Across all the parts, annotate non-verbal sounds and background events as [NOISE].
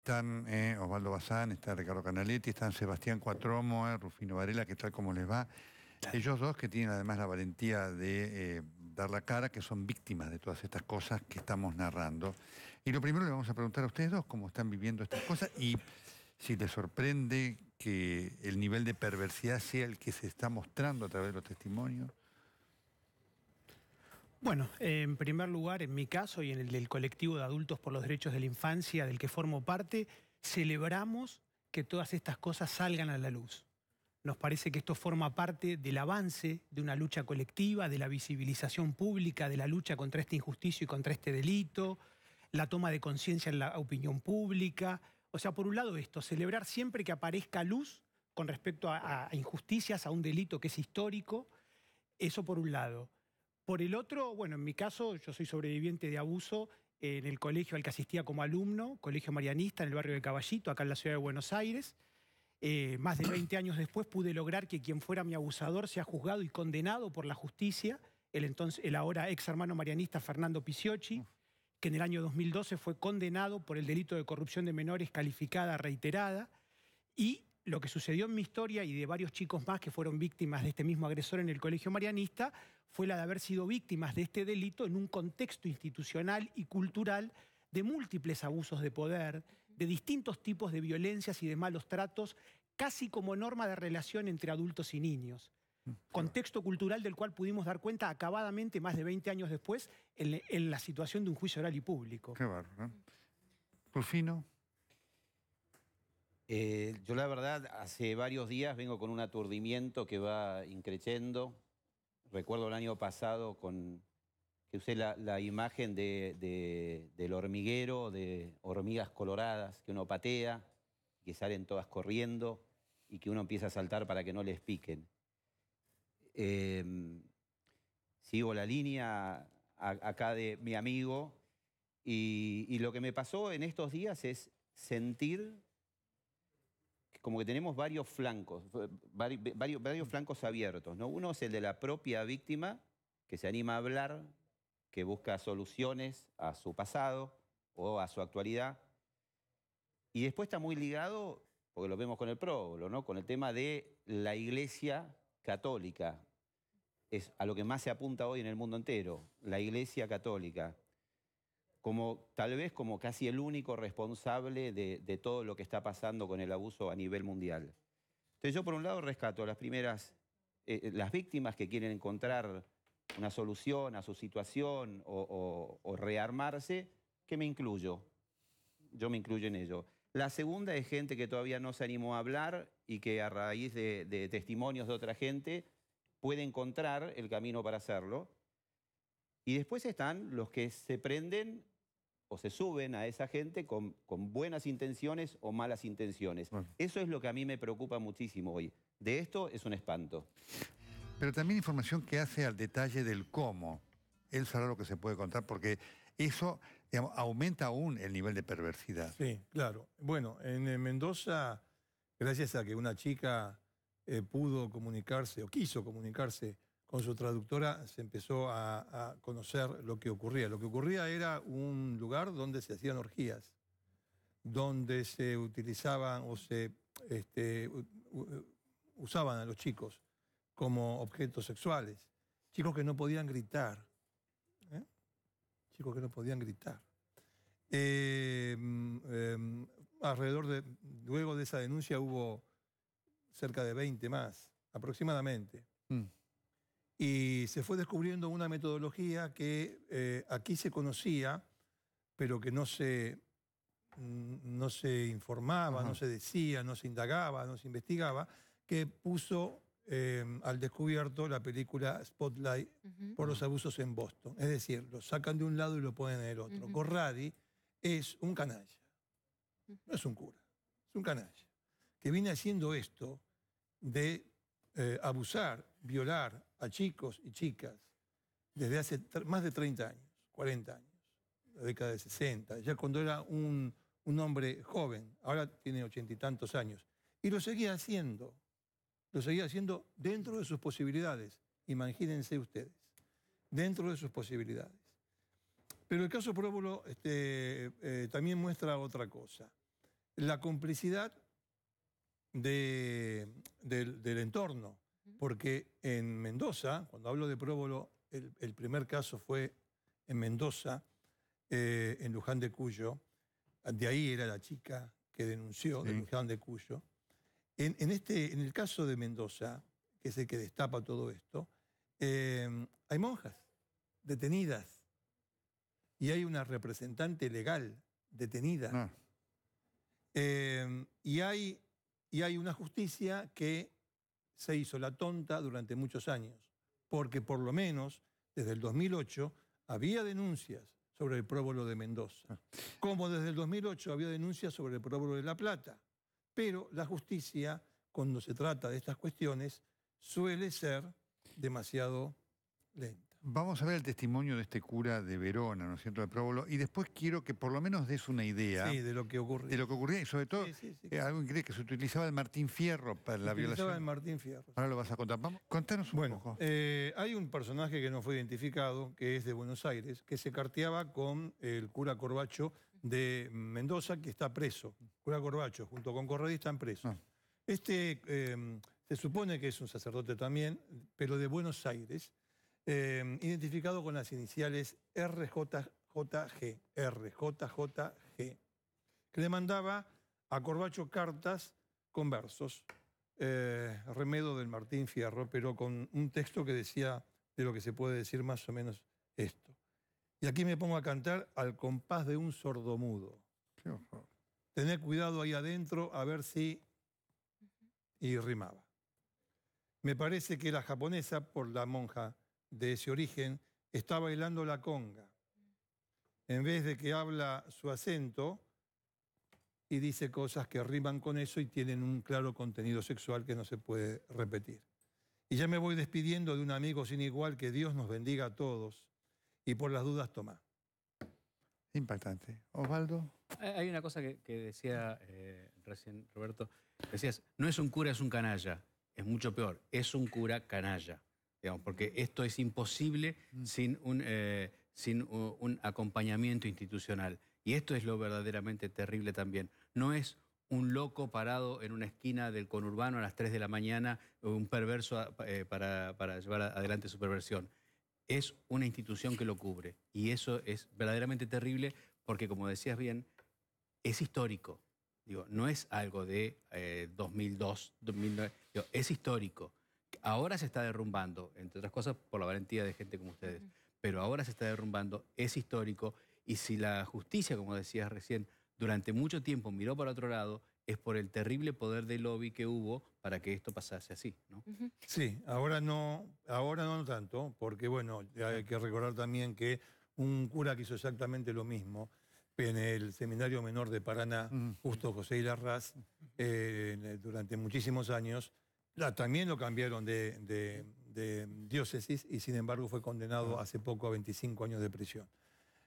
Están eh, Osvaldo Bazán, está Ricardo Canaletti, están Sebastián Cuatromo, eh, Rufino Varela, que tal como les va. Ellos dos que tienen además la valentía de eh, dar la cara, que son víctimas de todas estas cosas que estamos narrando. Y lo primero le vamos a preguntar a ustedes dos cómo están viviendo estas cosas y si les sorprende que el nivel de perversidad sea el que se está mostrando a través de los testimonios. Bueno, en primer lugar, en mi caso y en el del colectivo de adultos por los derechos de la infancia del que formo parte, celebramos que todas estas cosas salgan a la luz. Nos parece que esto forma parte del avance de una lucha colectiva, de la visibilización pública, de la lucha contra esta injusticia y contra este delito, la toma de conciencia en la opinión pública. O sea, por un lado esto, celebrar siempre que aparezca luz con respecto a injusticias, a un delito que es histórico, eso por un lado. Por el otro, bueno, en mi caso, yo soy sobreviviente de abuso en el colegio al que asistía como alumno, Colegio Marianista, en el barrio de Caballito, acá en la ciudad de Buenos Aires. Eh, más de 20 años después pude lograr que quien fuera mi abusador sea juzgado y condenado por la justicia, el, entonces, el ahora ex hermano marianista Fernando Pisciocchi, que en el año 2012 fue condenado por el delito de corrupción de menores calificada reiterada. Y lo que sucedió en mi historia y de varios chicos más que fueron víctimas de este mismo agresor en el Colegio Marianista fue la de haber sido víctimas de este delito en un contexto institucional y cultural de múltiples abusos de poder, de distintos tipos de violencias y de malos tratos, casi como norma de relación entre adultos y niños. Mm, contexto cultural del cual pudimos dar cuenta acabadamente más de 20 años después en, la situación de un juicio oral y público. Qué bárbaro. Eh, yo la verdad, hace varios días vengo con un aturdimiento que va increciendo. Recuerdo el año pasado con, que usé la, imagen del hormiguero, de hormigas coloradas, que uno patea, que salen todas corriendo y que uno empieza a saltar para que no les piquen. Em, sigo la línea acá de mi amigo y lo que me pasó en estos días es sentir como que tenemos varios flancos, eh, varios, varios mm. flancos abiertos. ¿no? Uno es el de la propia víctima, que se anima a hablar, que busca soluciones a su pasado o a su actualidad. Y después está muy ligado, porque lo vemos con el próbolo, ¿no? con el tema de la iglesia católica. Es a lo que más se apunta hoy en el mundo entero, la iglesia católica como tal vez como casi el único responsable de, todo lo que está pasando con el abuso a nivel mundial. Entonces yo por un lado rescato a las primeras, eh, eh, las víctimas que quieren encontrar una solución a su situación o, rearmarse, que me incluyo, yo me incluyo en ello. La segunda es gente que todavía no se animó a hablar y que a raíz de, de testimonios de otra gente puede encontrar el camino para hacerlo. Y después están los que se prenden o se suben a esa gente con, buenas intenciones o malas intenciones. Eso es lo que a mí me preocupa muchísimo hoy. De esto es un espanto. Pero también información que hace al detalle del cómo. Él sabe lo que se puede contar porque eso aumenta aún el nivel de perversidad. Sí, claro. Bueno, en Mendoza, gracias a que una chica eh, pudo comunicarse o quiso comunicarse con su traductora se empezó a, conocer lo que ocurría. Lo que ocurría era un lugar donde se hacían orgías, donde se utilizaban o se este, usaban a los chicos como objetos sexuales. Chicos que no podían gritar. ¿eh? Chicos que no podían gritar. Em, em, alrededor de, luego de esa denuncia hubo cerca de 20 más, aproximadamente. Mm y se fue descubriendo una metodología que eh, aquí se conocía, pero que no se, mm, no se informaba, no se decía, no se indagaba, no se investigaba, que puso eh, al descubierto la película Spotlight por los abusos en Boston. Es decir, lo sacan de un lado y lo ponen en el otro. Corradi es un canalla, no es un cura, es un canalla, que viene haciendo esto de eh, abusar, violar a chicos y chicas desde hace más de 30 años, 40 años, la década de 60, ya cuando era un, hombre joven, ahora tiene ochenta y tantos años, y lo seguía haciendo, lo seguía haciendo dentro de sus posibilidades, imagínense ustedes, dentro de sus posibilidades. Pero el caso Próbulo este, eh, también muestra otra cosa, la complicidad del, entorno, porque en Mendoza, cuando hablo de Próbolo, el, primer caso fue en Mendoza, eh, en Luján de Cuyo, de ahí era la chica que denunció, de Luján de Cuyo. En, este, en el caso de Mendoza, que es el que destapa todo esto, em, hay monjas detenidas y hay una representante legal detenida. Ah. Em, y hay y hay una justicia que se hizo la tonta durante muchos años, porque por lo menos desde el 2008 había denuncias sobre el próbolo de Mendoza, ah. como desde el 2008 había denuncias sobre el próbolo de La Plata. Pero la justicia, cuando se trata de estas cuestiones, suele ser demasiado lenta. Vamos a ver el testimonio de este cura de Verona, ¿no es cierto?, de Próbolo, y después quiero que por lo menos des una idea. Sí, de lo que ocurría. De lo que ocurría, y sobre todo, eh, alguien cree que se utilizaba el Martín Fierro para la violación. Se el Martín Fierro. Ahora lo vas a contar. contanos un bueno, poco. Eh, hay un personaje que no fue identificado, que es de Buenos Aires, que se carteaba con el cura Corbacho de Mendoza, que está preso. El cura Corbacho, junto con Corredí, están presos. Ah. Este eh, se supone que es un sacerdote también, pero de Buenos Aires Em, identificado con las iniciales RJJG, RJJG, que le mandaba a Corbacho cartas con versos, eh, remedo del Martín Fierro, pero con un texto que decía de lo que se puede decir más o menos esto. Y aquí me pongo a cantar al compás de un sordomudo. Tener cuidado ahí adentro a ver si... Y rimaba. Me parece que la japonesa por la monja de ese origen, está bailando la conga. En vez de que habla su acento y dice cosas que riman con eso y tienen un claro contenido sexual que no se puede repetir. Y ya me voy despidiendo de un amigo sin igual, que Dios nos bendiga a todos. Y por las dudas, toma. Impactante. Osvaldo. Hay una cosa que, decía eh, recién Roberto. Decías, no es un cura, es un canalla. Es mucho peor, es un cura canalla porque esto es imposible mm. sin, eh, un, acompañamiento institucional. Y esto es lo verdaderamente terrible también. No es un loco parado en una esquina del conurbano a las 3 de la mañana, un perverso eh, para, llevar adelante su perversión. Es una institución que lo cubre. Y eso es verdaderamente terrible porque, como decías bien, es histórico. no es algo de 2002, eh, 2009. es histórico ahora se está derrumbando, entre otras cosas por la valentía de gente como ustedes, pero ahora se está derrumbando, es histórico, y si la justicia, como decías recién, durante mucho tiempo miró para otro lado, es por el terrible poder de lobby que hubo para que esto pasase así, Sí, ahora no, ahora no tanto, porque bueno, hay que recordar también que un cura que hizo exactamente lo mismo en el Seminario Menor de Paraná, justo José Ilarraz, eh, durante muchísimos años, también lo cambiaron de, diócesis y sin embargo fue condenado ah. hace poco a 25 años de prisión.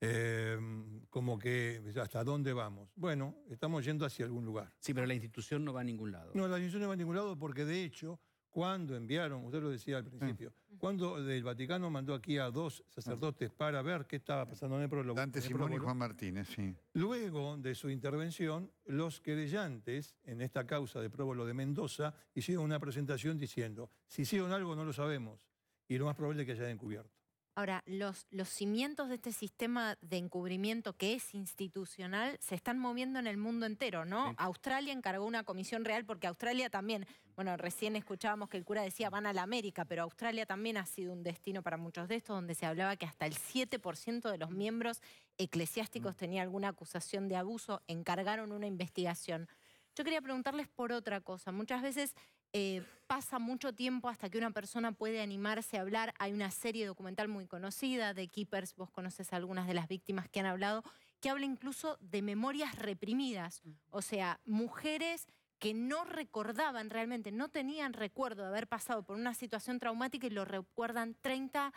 Em, como que, ¿hasta dónde vamos? Bueno, estamos yendo hacia algún lugar. Sí, pero la institución no va a ningún lado. No, la institución no va a ningún lado porque de hecho cuando enviaron, usted lo decía al principio, mm. cuando el Vaticano mandó aquí a dos sacerdotes para ver qué estaba pasando en el prólogo. Dante Simón y Juan Martínez, sí. Luego de su intervención, los querellantes en esta causa de próbolo de Mendoza hicieron una presentación diciendo, si hicieron algo no lo sabemos y lo más probable es que hayan encubierto. Ahora, los, los, cimientos de este sistema de encubrimiento que es institucional se están moviendo en el mundo entero, ¿no? Australia encargó una comisión real porque Australia también, bueno, recién escuchábamos que el cura decía van a la América, pero Australia también ha sido un destino para muchos de estos, donde se hablaba que hasta el 7% de los miembros eclesiásticos tenían mm. tenía alguna acusación de abuso, encargaron una investigación. Yo quería preguntarles por otra cosa. Muchas veces eh, pasa mucho tiempo hasta que una persona puede animarse a hablar. Hay una serie documental muy conocida de Keepers, vos conoces algunas de las víctimas que han hablado, que habla incluso de memorias reprimidas, o sea, mujeres que no recordaban realmente, no tenían recuerdo de haber pasado por una situación traumática y lo recuerdan 30,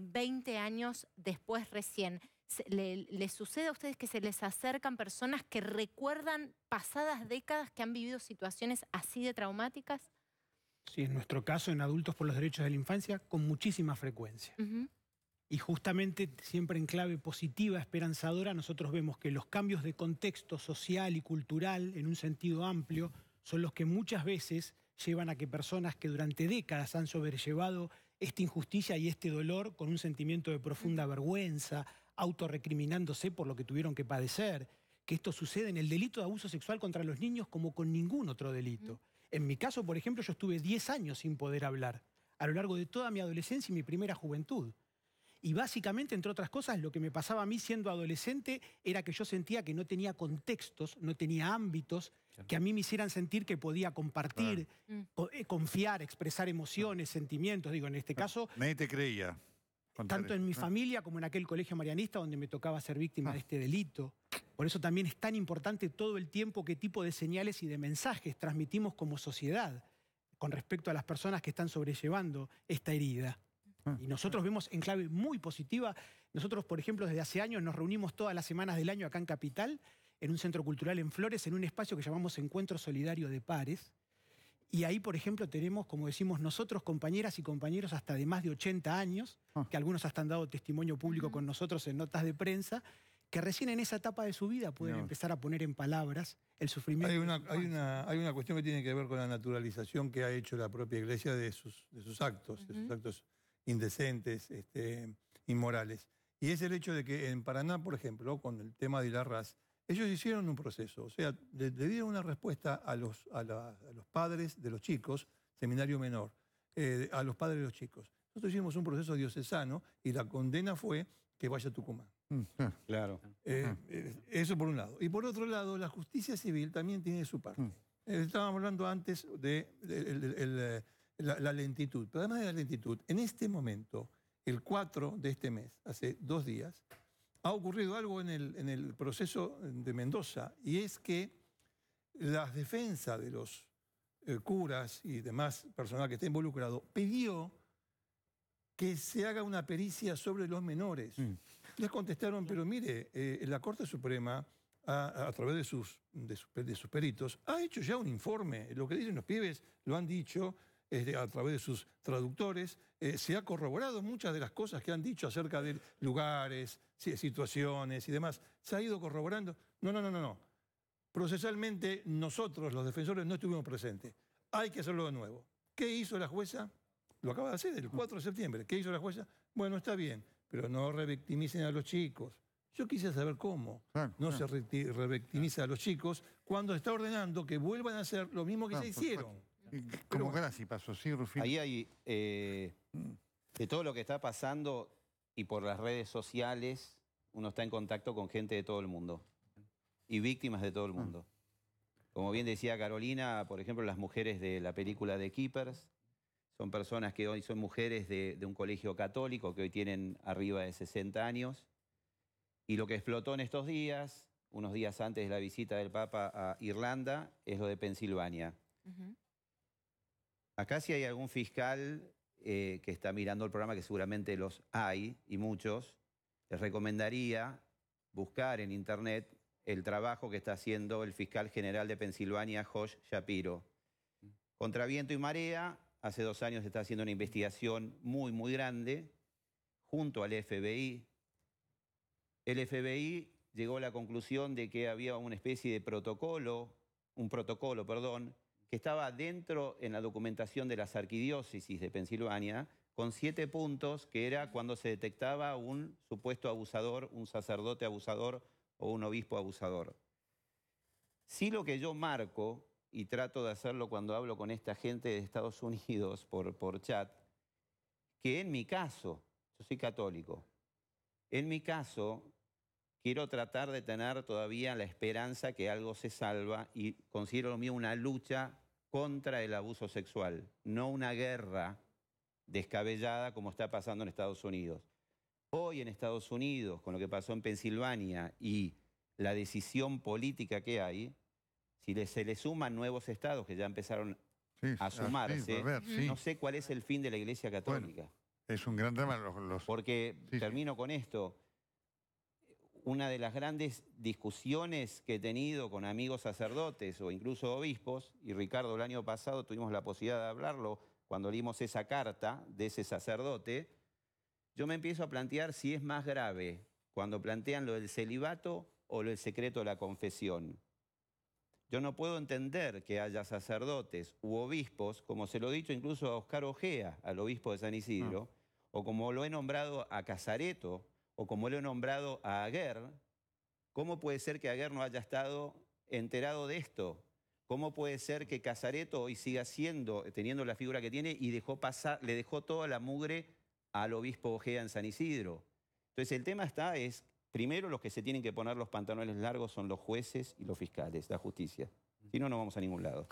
20 eh, años después recién le, les sucede a ustedes que se les acercan personas que recuerdan pasadas décadas que han vivido situaciones así de traumáticas? Sí, en nuestro caso, en Adultos por los Derechos de la Infancia, con muchísima frecuencia. Y justamente siempre en clave positiva, esperanzadora, nosotros vemos que los cambios de contexto social y cultural, en un sentido amplio, son los que muchas veces llevan a que personas que durante décadas han sobrellevado esta injusticia y este dolor con un sentimiento de profunda vergüenza, autorrecriminándose por lo que tuvieron que padecer, que esto sucede en el delito de abuso sexual contra los niños como con ningún otro delito. En mi caso, por ejemplo, yo estuve 10 años sin poder hablar, a lo largo de toda mi adolescencia y mi primera juventud. Y básicamente, entre otras cosas, lo que me pasaba a mí siendo adolescente era que yo sentía que no tenía contextos, no tenía ámbitos que a mí me hicieran sentir que podía compartir, eh, confiar, expresar emociones, sentimientos. Digo, en este caso... Nadie te creía tanto en mi ah. familia como en aquel colegio marianista donde me tocaba ser víctima de ah. este delito. Por eso también es tan importante todo el tiempo qué tipo de señales y de mensajes transmitimos como sociedad con respecto a las personas que están sobrellevando esta herida. Ah. Y nosotros vemos en clave muy positiva, nosotros por ejemplo desde hace años nos reunimos todas las semanas del año acá en Capital, en un centro cultural en Flores, en un espacio que llamamos Encuentro Solidario de Pares, y ahí, por ejemplo, tenemos, como decimos nosotros, compañeras y compañeros hasta de más de 80 años, ah. que algunos hasta han dado testimonio público con nosotros en notas de prensa, que recién en esa etapa de su vida pueden empezar a poner en palabras el sufrimiento. Hay una, cuestión que tiene que ver con la naturalización que ha hecho la propia iglesia de sus, actos, de sus actos indecentes, este, inmorales. Y es el hecho de que en Paraná, por ejemplo, con el tema de la raza. Ellos hicieron un proceso, o sea, le, dieron una respuesta a los, a, los, padres de los chicos, seminario menor, eh, a los padres de los chicos. Nosotros hicimos un proceso diocesano y la condena fue que vaya a Tucumán. [LAUGHS] Claro. Eh, eh, eso por un lado. Y por otro lado, la justicia civil también tiene su parte. Mm. Estábamos hablando antes de, la, la, lentitud, pero además de la lentitud, en este momento, el 4 de este mes, hace dos días, ha ocurrido algo en el, proceso de Mendoza y es que las defensas de los eh, curas y demás personal que está involucrado pidió que se haga una pericia sobre los menores. Mm. Les contestaron, pero mire, eh, la Corte Suprema, a, través de sus, de sus peritos, ha hecho ya un informe. Lo que dicen los pibes lo han dicho, a través de sus traductores, eh, se ha corroborado muchas de las cosas que han dicho acerca de lugares, situaciones y demás. Se ha ido corroborando. No, no, no, no, Procesalmente nosotros, los defensores, no estuvimos presentes. Hay que hacerlo de nuevo. ¿Qué hizo la jueza? Lo acaba de hacer el 4 de septiembre. ¿Qué hizo la jueza? Bueno, está bien, pero no revictimicen a los chicos. Yo quise saber cómo. no se revictimiza a los chicos cuando está ordenando que vuelvan a hacer lo mismo que se hicieron. Como gracias, y pasó, sí, Rufino. Ahí hay, eh, mm. de todo lo que está pasando y por las redes sociales, uno está en contacto con gente de todo el mundo y víctimas de todo el mm. mundo. Como bien decía Carolina, por ejemplo, las mujeres de la película de Keepers son personas que hoy son mujeres de, un colegio católico que hoy tienen arriba de 60 años. Y lo que explotó en estos días, unos días antes de la visita del Papa a Irlanda, es lo de Pensilvania. Acá si hay algún fiscal eh, que está mirando el programa, que seguramente los hay y muchos, les recomendaría buscar en internet el trabajo que está haciendo el fiscal general de Pensilvania, Josh Shapiro. Contraviento y marea, hace dos años está haciendo una investigación muy, muy grande junto al FBI. El FBI llegó a la conclusión de que había una especie de protocolo, un protocolo, perdón, que estaba dentro en la documentación de las arquidiócesis de Pensilvania, con siete puntos, que era cuando se detectaba un supuesto abusador, un sacerdote abusador o un obispo abusador. Sí lo que yo marco, y trato de hacerlo cuando hablo con esta gente de Estados Unidos por, por chat, que en mi caso, yo soy católico, en mi caso quiero tratar de tener todavía la esperanza que algo se salva y considero lo mío una lucha contra el abuso sexual, no una guerra descabellada como está pasando en Estados Unidos. Hoy en Estados Unidos, con lo que pasó en Pensilvania y la decisión política que hay, si se le suman nuevos estados que ya empezaron a sumarse, no sé cuál es el fin de la Iglesia Católica. es un gran tema. Porque termino con esto una de las grandes discusiones que he tenido con amigos sacerdotes o incluso obispos, y Ricardo el año pasado tuvimos la posibilidad de hablarlo cuando leímos esa carta de ese sacerdote, yo me empiezo a plantear si es más grave cuando plantean lo del celibato o lo del secreto de la confesión. Yo no puedo entender que haya sacerdotes u obispos, como se lo he dicho incluso a Oscar Ojea, al obispo de San Isidro, ah. o como lo he nombrado a Casareto, o como le he nombrado a Aguer, ¿cómo puede ser que Aguer no haya estado enterado de esto? ¿Cómo puede ser que Casareto hoy siga siendo, teniendo la figura que tiene y dejó pasar, le dejó toda la mugre al obispo Ojea en San Isidro? Entonces el tema está es, primero los que se tienen que poner los pantalones largos son los jueces y los fiscales, la justicia. Si no, no vamos a ningún lado.